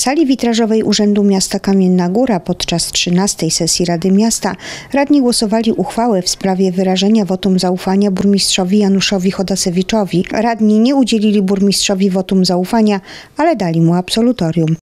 sali witrażowej Urzędu Miasta Kamienna Góra podczas 13. sesji Rady Miasta radni głosowali uchwałę w sprawie wyrażenia wotum zaufania burmistrzowi Januszowi Chodasewiczowi. Radni nie udzielili burmistrzowi wotum zaufania, ale dali mu absolutorium.